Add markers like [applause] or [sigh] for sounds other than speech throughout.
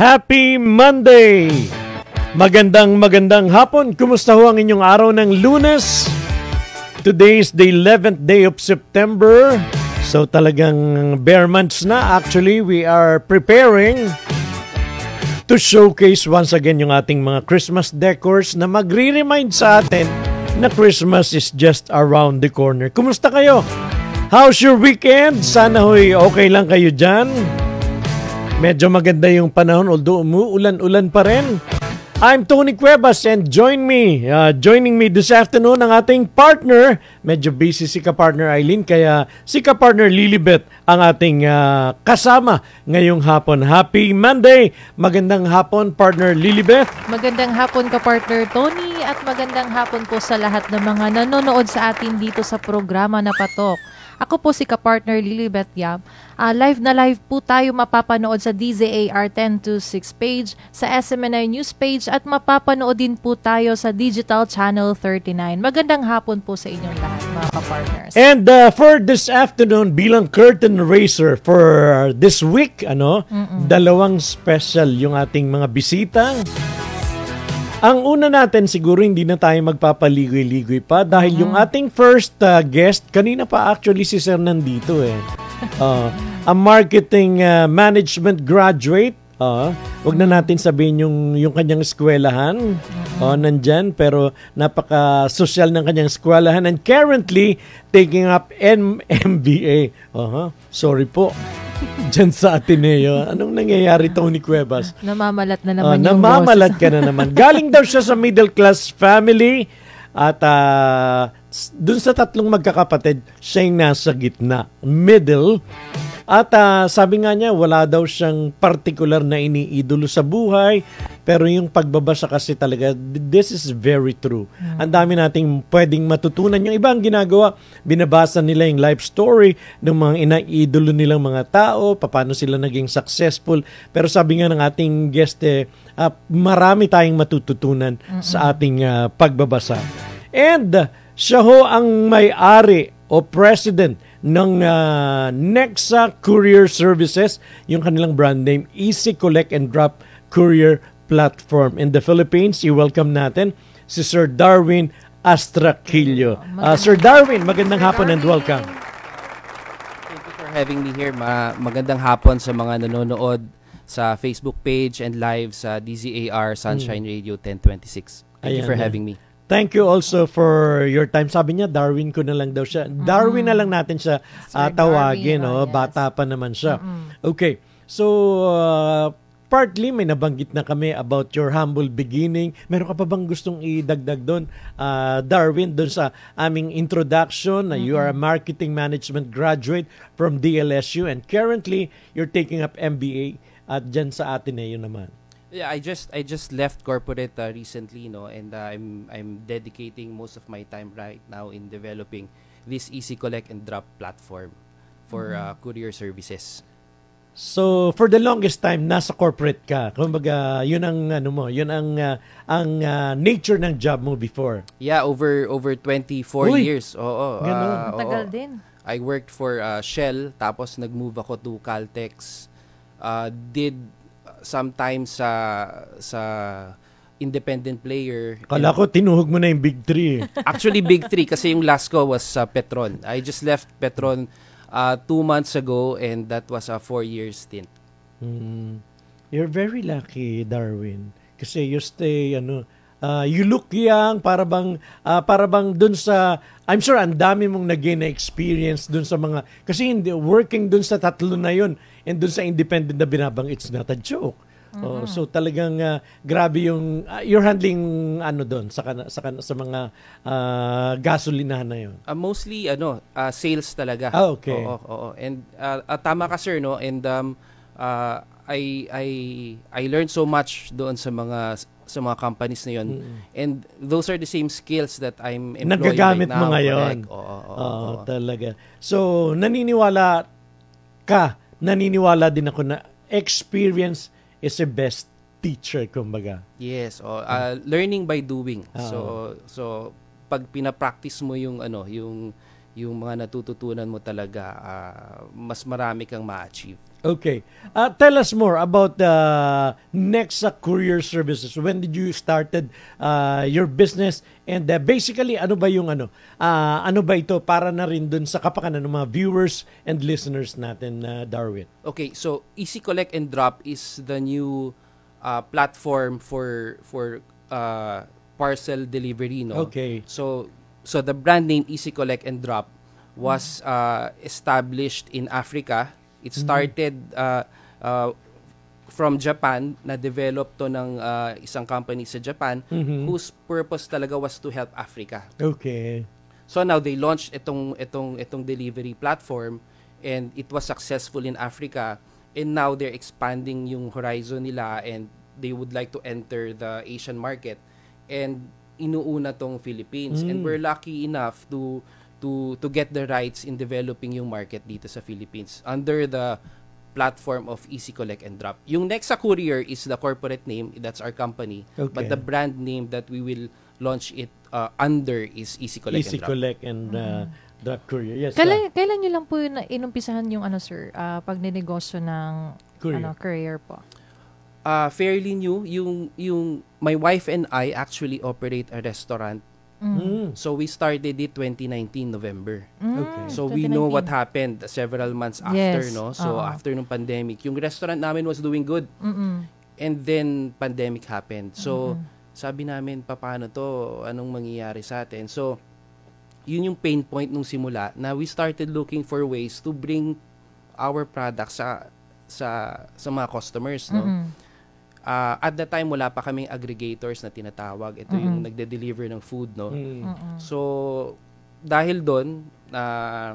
Happy Monday! Magandang magandang hapon. Kumusta ho ang inyong araw ng lunes? Today is the 11th day of September. So talagang bare months na. Actually, we are preparing to showcase once again yung ating mga Christmas decors na magre-remind sa atin na Christmas is just around the corner. Kumusta kayo? How's your weekend? Sana ho'y okay lang kayo dyan. Medyo maganda yung panahon although umuulan-ulan pa rin. I'm Tony Cuevas and join me, uh, joining me this afternoon ang ating partner. Medyo busy si ka-partner Eileen kaya si ka-partner Lilibet ang ating uh, kasama ngayong hapon. Happy Monday! Magandang hapon, partner Lilibet. Magandang hapon ka-partner Tony at magandang hapon po sa lahat ng mga nanonood sa atin dito sa programa na Patok. Ako po si ka-partner Lilibet Yam. Uh, ah, live na live po tayo mapapanood sa DZAR 1026 page, sa SMNI News page at mapapanood din po tayo sa Digital Channel 39. Magandang hapon po sa inyong lahat mga partners. And uh, for this afternoon bilang curtain raiser for this week, ano, Mm-mm. dalawang special yung ating mga bisita. Ang una natin siguro hindi na tayo magpapaligoy-ligoy pa dahil mm-hmm. yung ating first uh, guest kanina pa actually si Sir nandito eh. Uh, [laughs] a marketing uh, management graduate Oo. wag na natin sabihin yung, yung kanyang eskwelahan. Uh-huh. Oh, nandyan, pero napaka-social ng kanyang eskwelahan and currently taking up M- MBA. Uh-huh. Sorry po. [laughs] Diyan sa Ateneo. Anong nangyayari, Tony Cuevas? Namamalat na ah, naman uh, yung Namamalat ka na naman. [laughs] Galing daw siya sa middle class family at uh, dun sa tatlong magkakapatid, siya yung nasa gitna. Middle at uh, sabi nga niya, wala daw siyang particular na iniidolo sa buhay. Pero yung pagbabasa kasi talaga, this is very true. Hmm. Ang dami nating pwedeng matutunan. Yung iba ang ginagawa, binabasa nila yung life story ng mga inaidolo nilang mga tao, paano sila naging successful. Pero sabi nga ng ating guest, eh, uh, marami tayong matututunan Mm-mm. sa ating uh, pagbabasa. And uh, siya ho ang may-ari o president ng uh, Nexa Courier Services, yung kanilang brand name, Easy Collect and Drop Courier Platform. In the Philippines, i-welcome natin si Sir Darwin Astraquillo. Uh, ah, Sir Darwin, magandang hapon and welcome. Thank you for having me here. Ma magandang hapon sa mga nanonood sa Facebook page and live sa DZAR Sunshine hmm. Radio 1026. Thank Ayan you for na. having me. Thank you also for your time. Sabi niya, Darwin ko na lang daw siya. Mm-hmm. Darwin na lang natin siya uh, tawagin. Darwin, oh, no? oh, yes. Bata pa naman siya. Mm-hmm. Okay. So, uh, partly may nabanggit na kami about your humble beginning. Meron ka pa bang gustong idagdag doon, uh, Darwin, doon sa aming introduction na mm-hmm. you are a mm-hmm. marketing management graduate from DLSU and currently you're taking up MBA at dyan sa atin yun naman. Yeah, I just I just left corporate uh, recently, no, and uh, I'm I'm dedicating most of my time right now in developing this easy collect and drop platform for mm-hmm. uh, courier services. So, for the longest time nasa corporate ka. Kumbaga, 'yun ang ano mo, 'yun ang uh, ang uh, nature ng job mo before. Yeah, over over 24 Uy, years. Oo. Ganun. Uh, ah, Tagal oo. din. I worked for uh, Shell tapos nag-move ako to Caltex. Uh, did sometimes sa sa independent player. Kala ko tinuhog mo na yung big three. Eh. [laughs] Actually big three kasi yung last ko was sa uh, Petron. I just left Petron uh, two months ago and that was a four years stint. Mm. You're very lucky, Darwin. Kasi you stay, ano, uh, you look young, para bang, uh, para bang dun sa, I'm sure ang dami mong nag na experience dun sa mga, kasi hindi, working dun sa tatlo na yun, And doon sa independent na binabang, it's not a joke. Oh, mm-hmm. Oh, so talagang uh, grabe yung uh, you're handling ano doon sa kana, sa sa mga uh, ah, gasolinahan na yon. Uh, mostly ano, uh, sales talaga. Oh, okay. Oo, oo, oo. And uh, uh, tama ka sir no and um uh, I I I learned so much doon sa mga sa mga companies na yon. Mm-hmm. And those are the same skills that I'm employing Nagagamit right now. mo ngayon. Oo, oo, oo, oo, oo, talaga. So naniniwala ka naniniwala din ako na experience is the best teacher kumbaga. Yes, oh, uh, learning by doing. Uh-oh. Ah, so so pag pina-practice mo yung ano, yung yung mga natututunan mo talaga, uh, mas marami kang ma-achieve. Okay. Uh, tell us more about uh, Nexa Courier Services. When did you started uh, your business? And uh, basically, ano ba yung ano? Uh, ano ba ito para na rin dun sa kapakanan ng mga viewers and listeners natin, uh, Darwin? Okay, so Easy Collect and Drop is the new uh, platform for for uh, parcel delivery, no? Okay. So so the brand name Easy Collect and Drop was uh, established in Africa It mm-hmm. started uh, uh, from Japan na develop to ng uh, isang company sa Japan mm-hmm. whose purpose talaga was to help Africa. Okay. So now they launched itong itong itong delivery platform and it was successful in Africa and now they're expanding yung horizon nila and they would like to enter the Asian market and inuuna tong Philippines mm. and we're lucky enough to to to get the rights in developing yung market dito sa Philippines under the platform of Easy Collect and Drop. Yung Nexa Courier is the corporate name, that's our company, okay. but the brand name that we will launch it uh, under is Easy Collect Easy and Drop. Collect and uh, mm. Drop Courier. Yes. Kailan, sir. Uh, kailan niyo lang po inumpisahan yung ano sir, uh, pagnenegosyo ng courier. ano courier po? Uh, fairly new yung yung my wife and I actually operate a restaurant Mm. So we started it 2019 November. Mm. okay. So we know what happened several months after, yes. no? So uh-huh. after nung pandemic, yung restaurant namin was doing good. Mm-mm. And then pandemic happened. So Mm-mm. sabi namin, paano to? Anong mangyayari sa atin? So yun yung pain point nung simula na we started looking for ways to bring our products sa sa sa mga customers, no? Mm-mm uh, at the time wala pa kaming aggregators na tinatawag. Ito mm-hmm. yung nagde-deliver ng food, no? Mm-hmm. mm-hmm. So dahil doon uh, ah,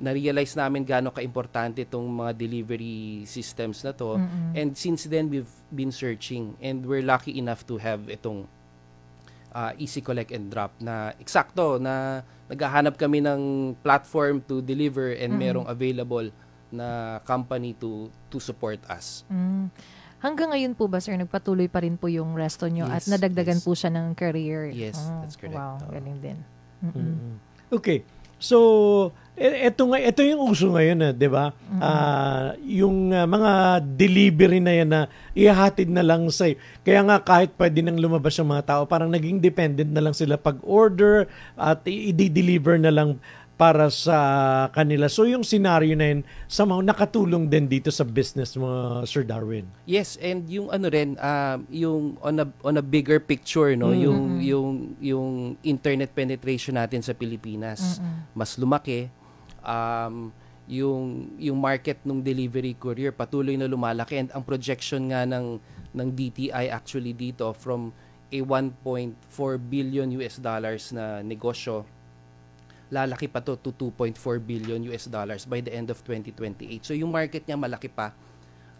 na-realize namin gaano kaimportante itong mga delivery systems na to. Mm-hmm. And since then we've been searching and we're lucky enough to have itong uh, ah, easy collect and drop na eksakto na naghahanap kami ng platform to deliver and mm-hmm. merong available na company to to support us. Mm. Hanggang ngayon po ba, sir, nagpatuloy pa rin po yung resto nyo yes, at nadagdagan yes. po siya ng career? Yes, oh, that's correct. Wow, oh. galing din. Mm-mm. Okay. So, ito e, nga ito yung uso ngayon, eh, 'di ba? Mm-hmm. Uh, yung uh, mga delivery na 'yan na ihatid na lang sa Kaya nga kahit pwede nang lumabas yung mga tao, parang naging dependent na lang sila pag order at i-deliver na lang para sa kanila. So yung scenario na yun, somehow nakatulong din dito sa business mo, Sir Darwin. Yes, and yung ano rin, uh, yung on a, on a bigger picture, no, mm-hmm. yung, mm-hmm. yung, yung internet penetration natin sa Pilipinas, mm-hmm. mas lumaki. Um, yung yung market ng delivery courier patuloy na lumalaki and ang projection nga ng ng DTI actually dito from a 1.4 billion US dollars na negosyo lalaki pa to to 2.4 billion US dollars by the end of 2028. So yung market niya malaki pa.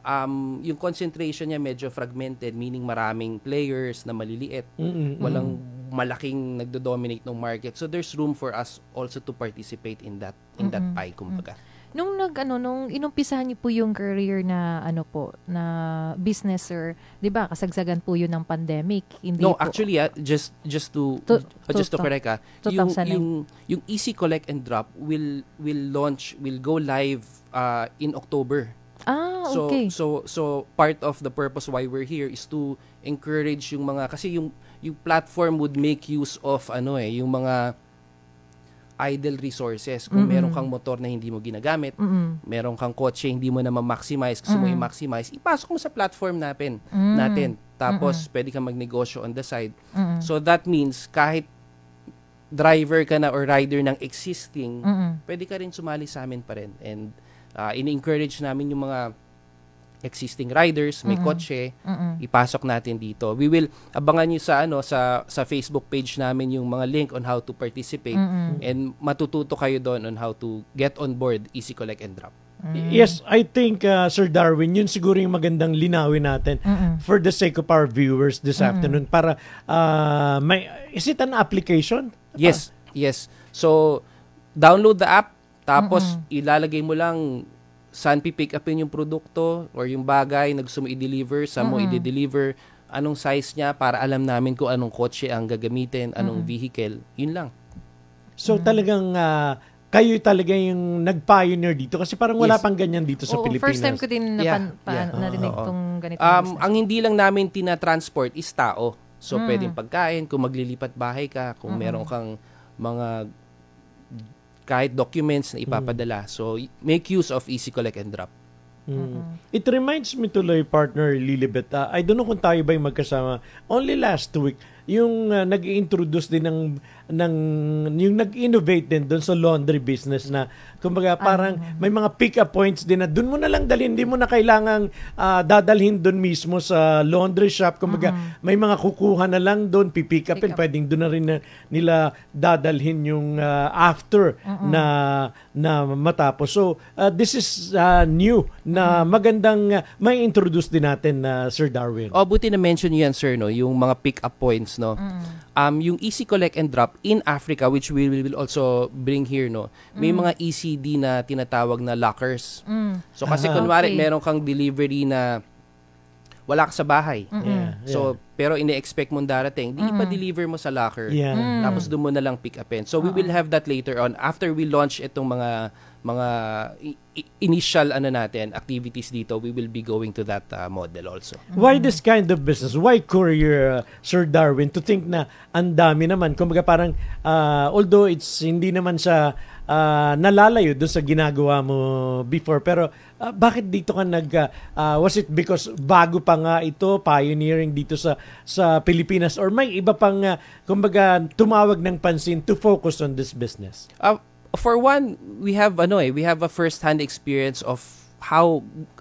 Um, yung concentration niya medyo fragmented, meaning maraming players na maliliit, mm-hmm. walang malaking nagdo-dominate ng market. So there's room for us also to participate in that in mm-hmm. that pie kumbaga. Mm-hmm. Nung nag ano nung inumpisahan niyo po yung career na ano po na businesser, 'di ba? Kasagsagan po yun ng pandemic. Hindi no, po. actually uh, just just to, to, uh, just to, to correct ah, uh, yung, yung yung Easy Collect and Drop will will launch, will go live uh, in October. Ah, so, okay. So so part of the purpose why we're here is to encourage yung mga kasi yung yung platform would make use of ano eh, yung mga idle resources. Kung mm-hmm. meron kang motor na hindi mo ginagamit, mm-hmm. meron kang kotse hindi mo na ma-maximize, gusto mm-hmm. mo i-maximize, ipasok mo sa platform natin. Mm-hmm. natin. Tapos, mm-hmm. pwede kang magnegosyo on the side. Mm-hmm. So, that means, kahit driver ka na or rider ng existing, mm-hmm. pwede ka rin sumali sa amin pa rin. And, uh, ah, in-encourage namin yung mga existing riders, may mm-hmm. kotse, mm-hmm. ipasok natin dito. We will abangan niyo sa ano sa sa Facebook page namin yung mga link on how to participate mm-hmm. and matututo kayo doon on how to get on board Easy Collect and Drop. Mm. Yes, I think uh, Sir Darwin, yun siguro yung magandang linawin natin Mm-mm. for the sake of our viewers this Mm-mm. afternoon para uh, may is it an application? Yes, ah. yes. So download the app tapos Mm-mm. ilalagay mo lang saan pipick upin yung produkto or yung bagay na gusto mo i-deliver, saan mm-hmm. mo i-deliver, anong size niya para alam namin kung anong kotse ang gagamitin, anong mm-hmm. vehicle, yun lang. So mm-hmm. talagang uh, ah, kayo talaga yung nag-pioneer dito kasi parang wala yes. pang ganyan dito sa Oo, Pilipinas. First time ko din na yeah. pa, yeah. narinig oh, tong ganito. Um, ang hindi lang namin tina-transport is tao. So mm. pwedeng pagkain, kung maglilipat bahay ka, kung mm-hmm. meron kang mga kahit documents na mm. ipapadala. Mm. So, make use of Easy Collect and Drop. Mm. It reminds me tuloy, partner Lilibet. Uh, I don't know kung tayo ba yung magkasama. Only last week, yung uh, ah, nag-introduce din ng, ng yung nag-innovate din doon sa laundry business na Kumbaga parang Ay, ah. may mga pick-up points din na doon mo na lang dalhin, hindi mo na kailangang uh, dadalhin doon mismo sa laundry shop. Kumbaga uh-huh. may mga kukuha na lang doon, pipick upin, pick up. pwedeng doon na rin na, nila dadalhin yung uh, after uh-huh. na na matapos. So uh, this is uh, new na mm-hmm. magandang uh, may introduce din natin na uh, Sir Darwin. Oh, buti na mention yan sir no, yung mga pick-up points no. Uh-huh um, yung easy collect and drop in Africa which we will also bring here no. May mm. mga easy OCD na tinatawag na lockers. Mm. So kasi uh-huh. kunwari okay. meron kang delivery na wala ka sa bahay. Mm-hmm. Yeah, So, pero ini-expect mong darating, di mm ipa-deliver mo sa locker. Yeah. mm Tapos doon mo na lang pick upin. So, uh-huh. we will uh-uh. have that later on after we launch itong mga mga initial ano natin activities dito we will be going to that uh, model also why this kind of business why courier uh, sir darwin to think na ang dami naman kumbaga parang uh, although it's hindi naman sa uh, nalalayo doon sa ginagawa mo before. Pero uh, bakit dito ka nag... Uh, was it because bago pa nga ito, pioneering dito sa, sa Pilipinas? Or may iba pang, uh, kumbaga, tumawag ng pansin to focus on this business? Uh, for one, we have, ano eh, we have a first-hand experience of how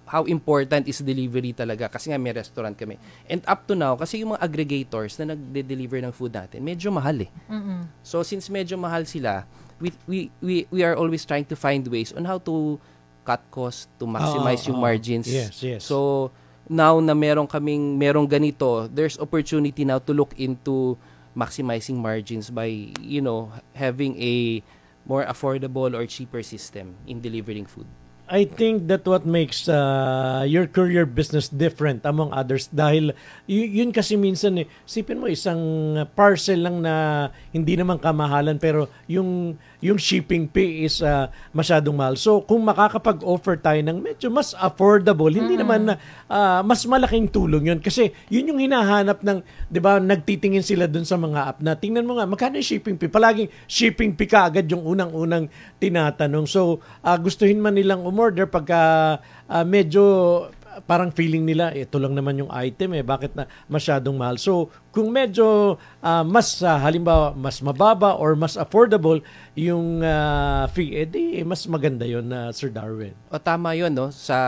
how important is delivery talaga kasi nga may restaurant kami. And up to now, kasi yung mga aggregators na nagde-deliver ng food natin, medyo mahal eh. Mm-hmm. So since medyo mahal sila, we, we, we, we are always trying to find ways on how to cut costs, to maximize oh, yung oh. margins. Yes, yes. So, now na meron kaming, merong ganito, there's opportunity now to look into maximizing margins by, you know, having a more affordable or cheaper system in delivering food. I think that what makes uh, your courier business different among others dahil yun kasi minsan eh, sipin mo isang parcel lang na hindi naman kamahalan pero yung yung shipping fee is uh, masyadong mahal. So kung makakapag-offer tayo ng medyo mas affordable, mm-hmm. hindi naman uh, mas malaking tulong yun kasi yun yung hinahanap ng 'di ba nagtitingin sila dun sa mga app na tingnan mo nga magkano yung shipping fee. Palaging shipping fee ka agad yung unang-unang tinatanong. So uh, gustuhin man nilang umorder pagka uh, medyo parang feeling nila ito lang naman yung item eh bakit na masyadong mahal so kung medyo uh, mas uh, halimbawa mas mababa or mas affordable yung uh, fee eh, di, eh mas maganda yon na uh, Sir Darwin o tama yon no sa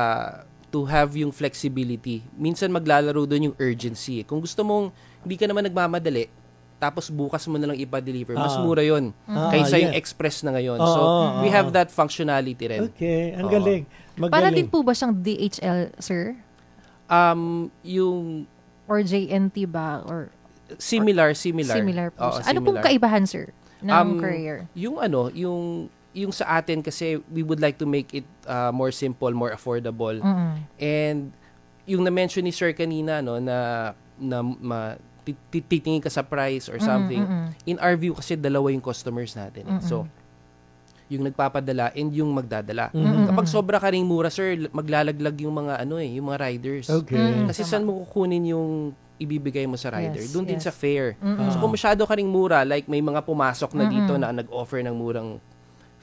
to have yung flexibility minsan maglalaro doon yung urgency eh. kung gusto mong hindi ka naman nagmamadali tapos bukas mo na lang ipa-deliver. Mas ah. mura 'yon uh, ah, kaysa yeah. yung express na ngayon. Uh, so we have that functionality rin. Okay, ang galing. Magaling. Para din po ba siyang DHL, sir? Um, yung or JNT ba or similar, similar. Similar po. Oo, ano similar. pong kaibahan, sir, ng um, courier? Yung ano, yung yung sa atin kasi we would like to make it uh, more simple, more affordable. Mm-hmm. And yung na-mention ni sir kanina no na na ma, titingin ka sa price or something. Mm-hmm. In our view, kasi dalawa yung customers natin. Eh. Mm-hmm. So, yung nagpapadala and yung magdadala. Mm-hmm. Kapag sobra ka rin mura, sir, maglalaglag yung mga ano eh, yung mga riders. Okay. Mm-hmm. Kasi saan mo kukunin yung ibibigay mo sa rider? Yes, Doon yes. din sa fare. Mm-hmm. So kung masyado ka rin mura, like may mga pumasok na mm-hmm. dito na nag-offer ng murang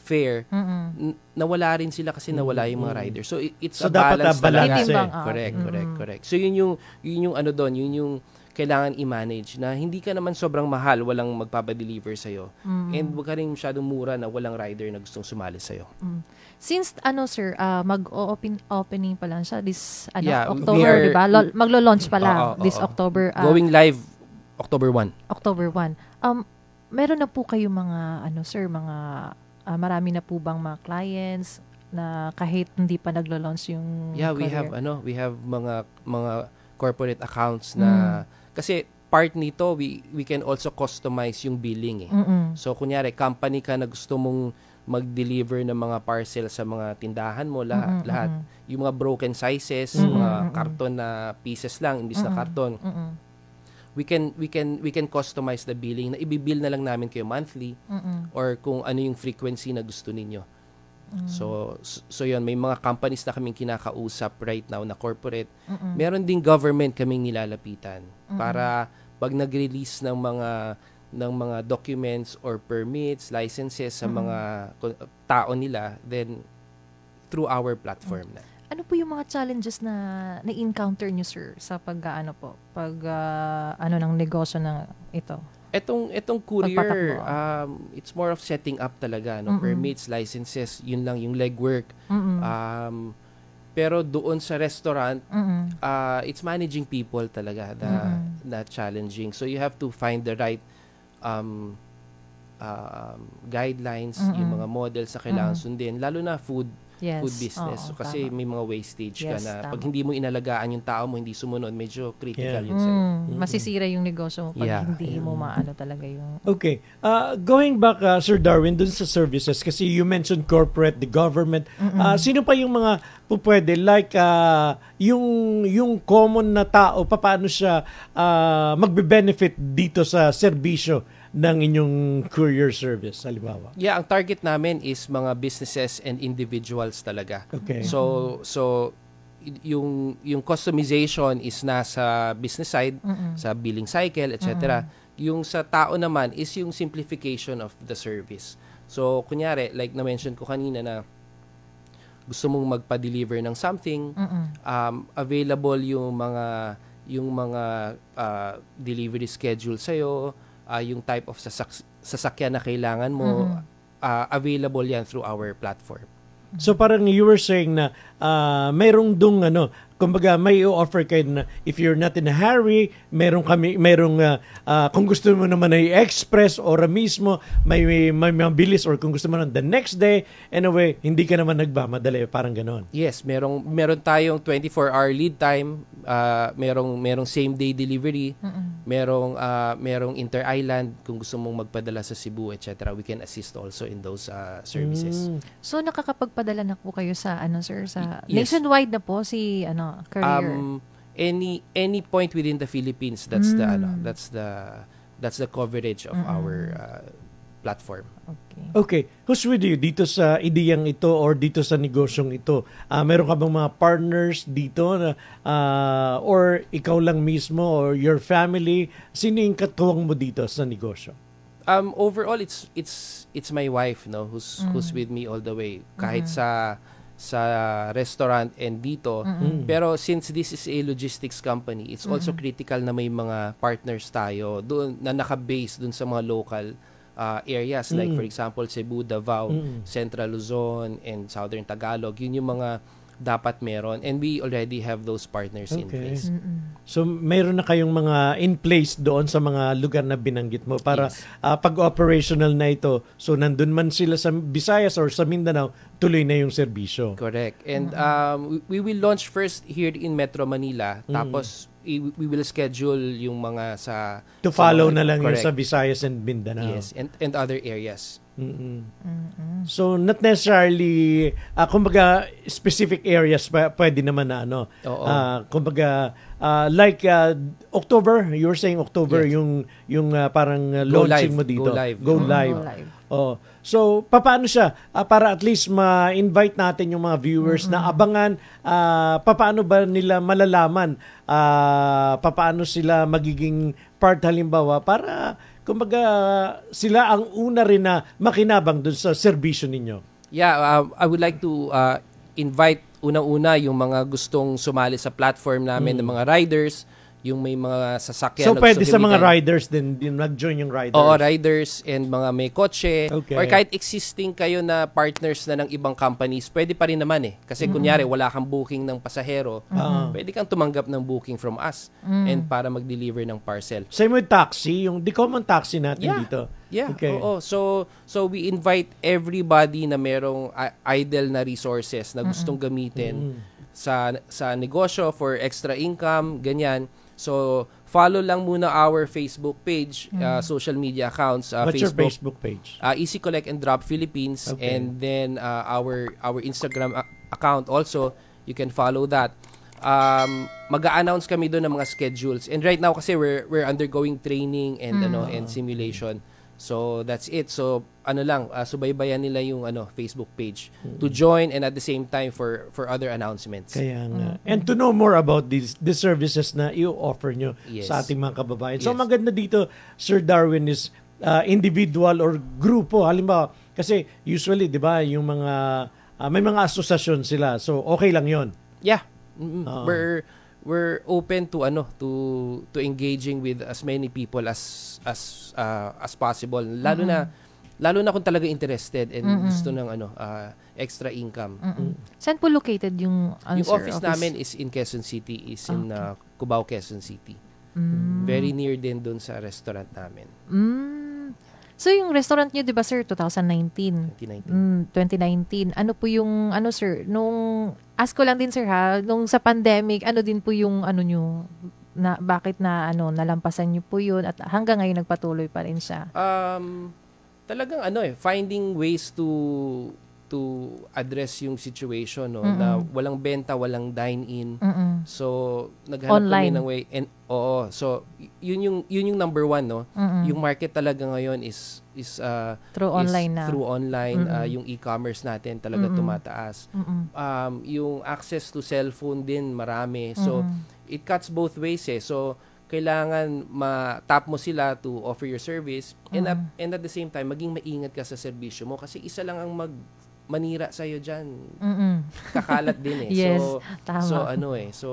fare, mm-hmm. nawala rin sila kasi nawala yung mga riders. So it's so a balance. So dapat balance. Eh. Ah. Correct, correct, correct. So yun yung yun yung ano doon, yun yung kailangan i-manage na hindi ka naman sobrang mahal, walang magpapadeliver sa'yo. Mm. And huwag ka rin masyadong mura na walang rider na gustong sumali sa'yo. Mm. Since, ano sir, uh, ah, mag-opening pa lang siya this ano, yeah, October, di ba? Maglo-launch pa lang oh, oh, oh, this October. Uh, going live October 1. October 1. Um, meron na po kayo mga, ano sir, mga, uh, marami na po bang mga clients na kahit hindi pa naglo-launch yung Yeah, career? we have, ano, we have mga, mga corporate accounts na mm kasi part nito, we, we can also customize yung billing eh. Mm-mm. So, kunyari, company ka na gusto mong mag-deliver ng mga parcel sa mga tindahan mo, lahat. Mm-mm. lahat. Yung mga broken sizes, Mm-mm. mga karton na pieces lang, imbis Mm-mm. na karton. Mm-mm. We can we can we can customize the billing na ibibill na lang namin kayo monthly Mm-mm. or kung ano yung frequency na gusto ninyo. Mm. So, so yun, may mga companies na kaming kinakausap right now na corporate. Mm-mm. Meron ding government kaming nilalapitan. Para pag nag-release ng mga ng mga documents or permits, licenses sa mga tao nila, then through our platform na. Mm. Ano po yung mga challenges na na-encounter niyo sir sa pag ano po, pag uh, ano ng negosyo na ito? Etong etong courier um it's more of setting up talaga no mm-hmm. permits, licenses, yun lang yung legwork. Mm-hmm. Um pero doon sa restaurant, mm-hmm. uh, it's managing people talaga na, mm-hmm. na challenging. So you have to find the right um, uh, guidelines, mm-hmm. yung mga models sa kailangan mm-hmm. sundin. Lalo na food yes. food business. Oo, so, kasi tama. may mga wastage yes, ka na tama. pag hindi mo inalagaan yung tao mo, hindi sumunod, medyo critical yeah. yun sa'yo. Mm, mm-hmm. Masisira yung negosyo mo pag yeah. hindi yeah. mo maano talaga yung... Okay. Uh, going back, uh, Sir Darwin, dun sa services, kasi you mentioned corporate, the government. Mm-mm. Uh, sino pa yung mga pupwede? Like, uh, yung, yung common na tao, paano siya uh, magbe-benefit dito sa serbisyo ng inyong courier service, halimbawa? Yeah, ang target namin is mga businesses and individuals talaga. Okay. So, so yung yung customization is nasa business side, mm-hmm. sa billing cycle, etc. Yung sa tao naman is yung simplification of the service. So, kunyari, like na-mention ko kanina na gusto mong magpa-deliver ng something, um, available yung mga yung mga uh, delivery schedule sa'yo, uh, yung type of sasak- sasakyan na kailangan mo, mm-hmm. uh, available yan through our platform. So parang you were saying na uh, mayroong dung ano, kumbaga may offer kayo na if you're not in a hurry, meron kami merong uh, uh, kung gusto mo naman ay express or mismo may may, may mabilis or kung gusto mo naman the next day, anyway, hindi ka naman nagmamadali, parang ganoon. Yes, merong meron tayong 24 hour lead time, uh, merong merong same day delivery, Mm-mm. merong uh, merong inter island kung gusto mong magpadala sa Cebu, etc. We can assist also in those uh, services. Mm. So nakakapagpadala na po kayo sa ano sir sa yes. nationwide na po si ano career? Um, any any point within the Philippines, that's mm. the ano, mm. that's the that's the coverage of mm-hmm. our uh, platform. Okay. Okay. Who's with you dito sa ideyang ito or dito sa negosyong ito? Uh, meron ka bang mga partners dito na, uh, or ikaw lang mismo or your family? Sino yung katuwang mo dito sa negosyo? Um, overall, it's it's it's my wife no who's mm. who's with me all the way kahit mm-hmm. sa sa restaurant and dito. Mm-hmm. Mm. Pero since this is a logistics company, it's mm-hmm. also critical na may mga partners tayo doon na naka-base doon sa mga local uh, areas mm-hmm. like mm. for example Cebu, Davao, mm-hmm. Central Luzon and Southern Tagalog. Yun yung mga dapat meron. And we already have those partners okay. in place. Mm-mm. So, meron na kayong mga in place doon sa mga lugar na binanggit mo para yes. uh, pag-operational na ito. So, nandun man sila sa Visayas or sa Mindanao, tuloy na yung serbisyo. Correct. And um, we will launch first here in Metro Manila. Mm. Tapos, we will schedule yung mga sa... To follow sa, na lang correct. yung sa Visayas and Mindanao. Yes, and, and other areas. Mm-mm. So, not necessarily, uh, kumbaga, specific areas pa, pwede naman na ano. Oo. Uh, kumbaga, uh, like uh, October, you were saying October, yes. yung, yung uh, parang Go launching live. mo dito. Go live. Go mm-hmm. live. live. Oh. So, paano siya? Uh, para at least ma-invite natin yung mga viewers mm-hmm. na abangan, uh, paano ba nila malalaman, uh, paano sila magiging part halimbawa para kumbaga sila ang una rin na makinabang dun sa serbisyo ninyo. Yeah, uh, I would like to uh, invite unang-una yung mga gustong sumali sa platform namin mm. ng mga riders yung may mga sasakyan. So, pwede sa mga riders din, din mag-join yung riders? Oo, riders and mga may kotse. Okay. Or kahit existing kayo na partners na ng ibang companies, pwede pa rin naman eh. Kasi mm-hmm. kunyari, wala kang booking ng pasahero, mm-hmm. pwede kang tumanggap ng booking from us mm-hmm. and para mag-deliver ng parcel. Same with taxi, yung the common taxi natin yeah. dito. Yeah, okay. oo. So, so we invite everybody na merong idle na resources na gustong gamitin mm-hmm. sa sa negosyo for extra income, ganyan So, follow lang muna our Facebook page, mm. uh, mm-hmm. social media accounts. Uh, What's Facebook, your Facebook page? Uh, Easy Collect and Drop Philippines. Okay. And then uh, our our Instagram uh, account also, you can follow that. Um, mag-announce kami doon ng mga schedules. And right now kasi we're, we're undergoing training and ano, mm. ano and simulation. So, that's it. So, ano lang uh, subaybayan nila yung ano Facebook page mm-hmm. to join and at the same time for for other announcements. Kaya nga. Mm-hmm. And to know more about these the services na you offer nyo yes. sa ating mga kababayan. Yes. So maganda dito Sir Darwin is uh, individual or grupo halimbawa kasi usually 'di ba yung mga uh, may mga asosasyon sila. So okay lang 'yon. Yeah. Mm-hmm. Uh-huh. We're we're open to ano to to engaging with as many people as as uh, as possible lalo mm-hmm. na lalo na kung talaga interested and mm-hmm. gusto ng ano uh, extra income. Mm-hmm. Mm. Saan po located yung ano, Yung office, office namin is in Quezon City, is okay. in uh, ah, Cubao, Quezon City. Mm. Very near din doon sa restaurant namin. Mm. So yung restaurant niyo 'di ba sir 2019? 2019. Mm, 2019. Ano po yung ano sir nung ask ko lang din sir ha nung sa pandemic ano din po yung ano niyo na bakit na ano nalampasan niyo po yun at hanggang ngayon nagpatuloy pa rin siya? Um talagang ano eh, finding ways to to address yung situation no mm-hmm. na walang benta, walang dine-in. So naghanap Online. kami ng way and oo, so yun yung yun yung number one no. Mm-hmm. Yung market talaga ngayon is is uh through is online na. through online uh, yung e-commerce natin talaga mm-hmm. tumataas. Mm-hmm. Um yung access to cellphone din marami. So mm-hmm. it cuts both ways eh. So kailangan ma matap mo sila to offer your service and, at, mm-hmm. and at the same time maging maingat ka sa serbisyo mo kasi isa lang ang mag manira sa iyo diyan. Kakalat din [laughs] eh. yes, so tama. so ano eh. So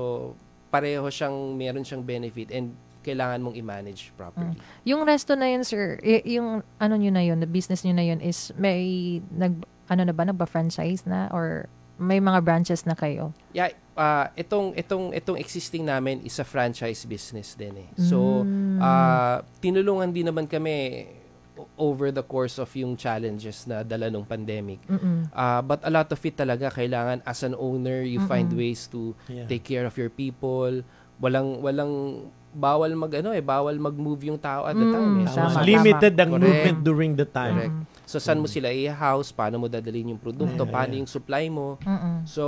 pareho siyang meron siyang benefit and kailangan mong i-manage properly. Mm. Yung resto na yun, sir, yung ano niyo na yun, the business niyo na yun is may nag ano na ba, nagba-franchise na or may mga branches na kayo? Yeah, uh, itong itong itong existing namin is a franchise business din eh. So, mm. uh, tinulungan din naman kami over the course of yung challenges na dala nung pandemic. mm Uh, but a lot of it talaga kailangan as an owner you Mm-mm. find ways to yeah. take care of your people. Walang walang bawal mag ano eh bawal mag-move yung tao at the mm, time. eh. tama, Limited ang movement during the time. Correct. Mm. So, saan mo mm. sila i-house? Paano mo dadalhin yung produkto? paano yung supply mo? So,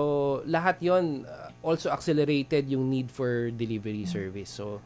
lahat yon uh, also accelerated yung need for delivery mm. service. So,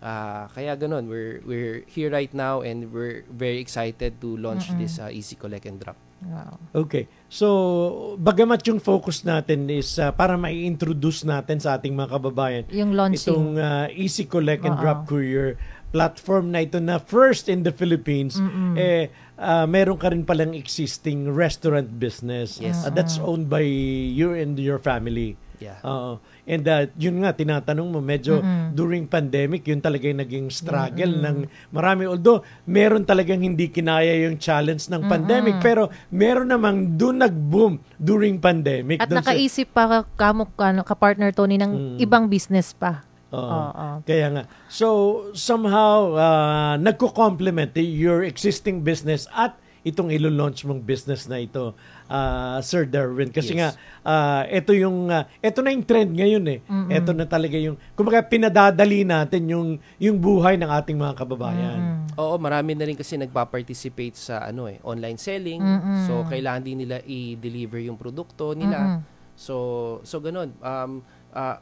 uh, kaya ganun. We're, we're here right now and we're very excited to launch this uh, Easy Collect and Drop. Wow. Okay. So, bagamat yung focus natin is uh, para mai-introduce natin sa ating mga kababayan yung launching. itong uh, Easy Collect and Uh-oh. Drop Courier, platform na ito na first in the Philippines, Mm-mm. eh, uh, meron ka rin palang existing restaurant business yes. uh, that's owned by you and your family. Yeah. Uh, and uh, yun nga, tinatanong mo, medyo mm-hmm. during pandemic, yun talaga yung naging struggle mm-hmm. ng marami. Although, meron talagang hindi kinaya yung challenge ng mm-hmm. pandemic, pero meron namang doon nag-boom during pandemic. At nakaisip sa, pa ka, ka, ka, ka partner Tony, ng mm, ibang business pa. Oo. Oo. Kaya nga. So, somehow, uh, nagko-complement your existing business at itong ilo-launch mong business na ito, uh, Sir Darwin. Kasi yes. nga, uh, ito yung, uh, ito na yung trend ngayon eh. Mm-hmm. Ito na talaga yung, kumbaga pinadadali natin yung, yung buhay ng ating mga kababayan. Mm-hmm. Oo, marami na rin kasi nagpa-participate sa ano eh, online selling. Mm-hmm. So, kailangan din nila i-deliver yung produkto nila. Mm-hmm. So, so ganun. Um, uh,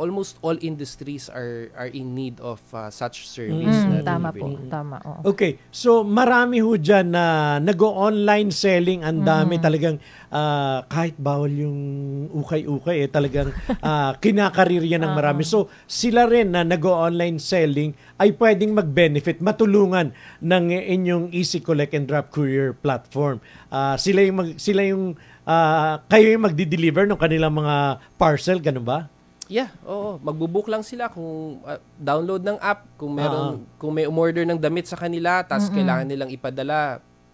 almost all industries are are in need of uh, such service. Mm, mm-hmm. na tama po, tama. Oo. Okay, so marami ho dyan na nag-online selling, ang dami mm. talagang uh, kahit bawal yung ukay-ukay eh talagang uh, [laughs] ah, kinakarir yan ng marami. So sila rin na nag-online selling ay pwedeng mag-benefit, matulungan ng inyong Easy Collect and Drop Courier platform. Uh, sila yung mag, sila yung uh, kayo yung magdi-deliver ng kanilang mga parcel, ganun ba? Yeah, oo. Magbo-book lang sila kung uh, download ng app, kung meron uh-huh. kung may umorder ng damit sa kanila, tas mm-hmm. kailangan nilang ipadala,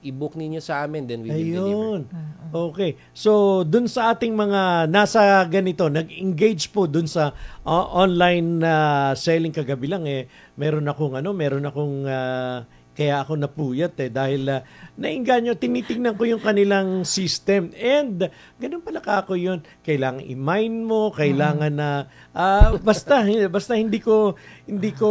i-book ninyo sa amin then we will deliver. Ah, okay. So, dun sa ating mga nasa ganito, nag-engage po dun sa uh, online uh, selling kagabi lang eh, meron akong ano, meron akong uh, kaya ako napuyat eh dahil uh, nainganyo, tinitingnan ko yung kanilang system. And ganun pala ka ako yun. Kailangan i mind mo, kailangan na uh, basta [laughs] basta hindi ko hindi ko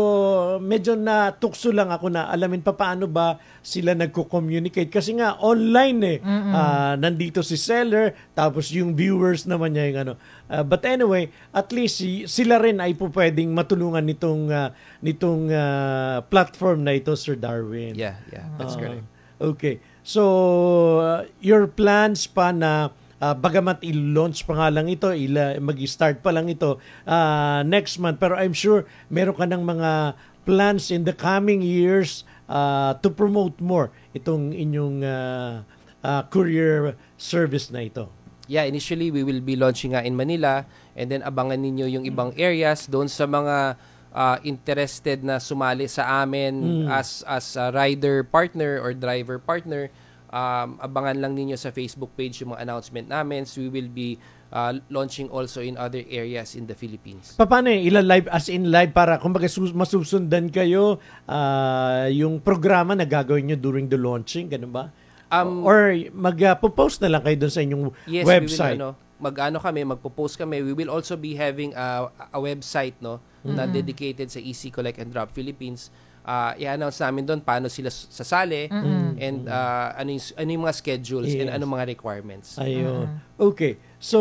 medyo na tukso lang ako na alamin pa paano ba sila nagko-communicate kasi nga online eh. Uh, nandito si seller tapos yung viewers naman niya yung ano. Uh, but anyway, at least sila rin ay po pwedeng matulungan nitong uh, nitong uh, platform na ito, Sir Darwin. Yeah, yeah, that's uh, correct. Okay. So, uh, your plans pa na uh, bagamat i-launch pa nga lang ito, ila, mag-start pa lang ito uh, next month. Pero I'm sure meron ka ng mga plans in the coming years uh, to promote more itong inyong uh, uh, courier service na ito yeah, initially we will be launching nga in Manila and then abangan ninyo yung mm. ibang areas doon sa mga uh, interested na sumali sa amin mm. as as a rider partner or driver partner. Um, abangan lang ninyo sa Facebook page yung mga announcement namin. So we will be uh, launching also in other areas in the Philippines. Paano eh? Ila live as in live para kumbaga sus- masusundan kayo uh, yung programa na gagawin nyo during the launching? Ganun ba? Um, Or mag-post na lang kayo doon sa inyong yes, website. We will, ano, mag-ano kami, magpo-post kami. We will also be having a, a website no mm-hmm. na dedicated sa Easy Collect and Drop Philippines. Uh, i-announce namin doon paano sila sasali mm-hmm. and uh, ano, yung, ano yung mga schedules yes. and ano mga requirements. Ayun. Mm-hmm. Okay. So,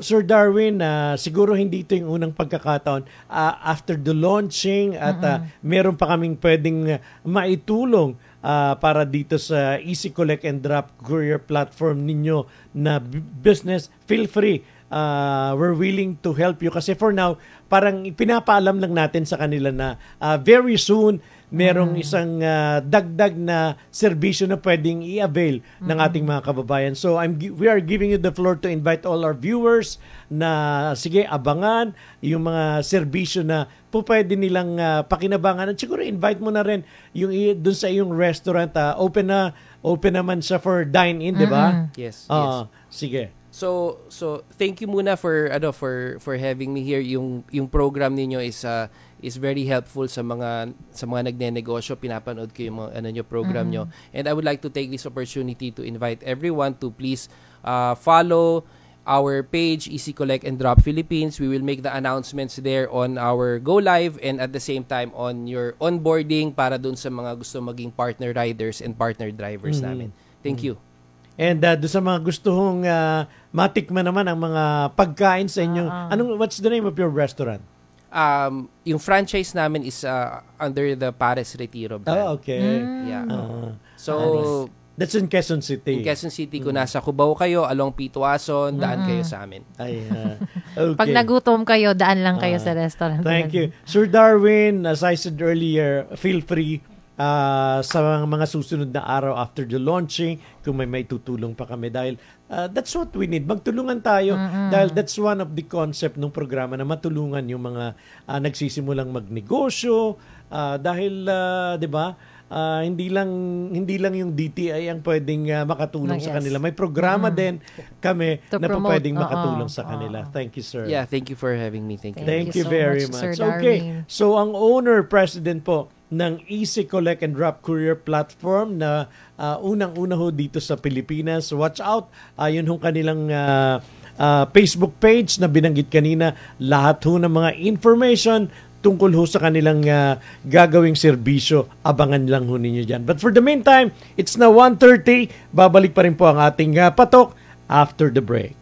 Sir Darwin, uh, siguro hindi ito yung unang pagkakataon. Uh, after the launching at mm uh, meron pa kaming pwedeng maitulong uh, para dito sa Easy Collect and Drop Courier platform ninyo na business, feel free uh, we're willing to help you kasi for now parang pinapaalam lang natin sa kanila na uh, very soon merong mm. isang uh, dagdag na serbisyo na pwedeng i-avail mm. ng ating mga kababayan. So I'm we are giving you the floor to invite all our viewers na sige abangan yung mga serbisyo na po pwede nilang uh, pakinabangan at siguro invite mo na rin yung doon sa yung restaurant uh, open na open naman siya for dine in, mm-hmm. 'di ba? Yes, uh, yes. Sige. So so thank you muna for ano for for having me here. Yung yung program ninyo is uh, is very helpful sa mga sa mga nagnenegosyo. Pinapanood ko yung mga, ano nyo, program mm-hmm. nyo. And I would like to take this opportunity to invite everyone to please uh, follow our page, Easy Collect and Drop Philippines. We will make the announcements there on our go live and at the same time on your onboarding para dun sa mga gusto maging partner riders and partner drivers mm. namin. Thank mm. you. And uh, doon sa mga gustuhong uh, matikman naman ang mga pagkain sa inyo, uh-huh. anong what's the name of your restaurant? Um, yung franchise namin is uh, under the Paris Retiro brand. Oh, okay. Mm. Yeah. Uh-huh. So, That's in Quezon City. In Quezon City, mm. kung nasa Cubao kayo, along Pituason, mm. daan kayo sa amin. Ayan. [laughs] Okay. Pag nagutom kayo, daan lang kayo uh, sa restaurant. Thank you. Sir Darwin, as I said earlier, feel free uh, sa mga, mga susunod na araw after the launching kung may may tutulong pa kami dahil uh, that's what we need magtulungan tayo mm-hmm. dahil that's one of the concept ng programa na matulungan yung mga uh, nagsisimulang magnegosyo uh, dahil uh, 'di ba uh, hindi lang hindi lang yung DTI ang pwedeng uh, makatulong no, ah, yes. sa kanila. May programa mm. din kami to na promote, pwedeng uh-uh, makatulong sa kanila. Uh-uh. Thank you, sir. Yeah, thank you for having me. Thank, you. Thank you, you so very much. much. Sir okay. So ang owner president po ng Easy Collect and Drop Courier platform na uh, unang-una ho dito sa Pilipinas. Watch out. Uh, yun kanilang uh, uh, Facebook page na binanggit kanina. Lahat ho ng mga information tungkol ho sa kanilang uh, gagawing serbisyo. Abangan lang ho ninyo dyan. But for the meantime, it's na 1.30. Babalik pa rin po ang ating uh, patok after the break.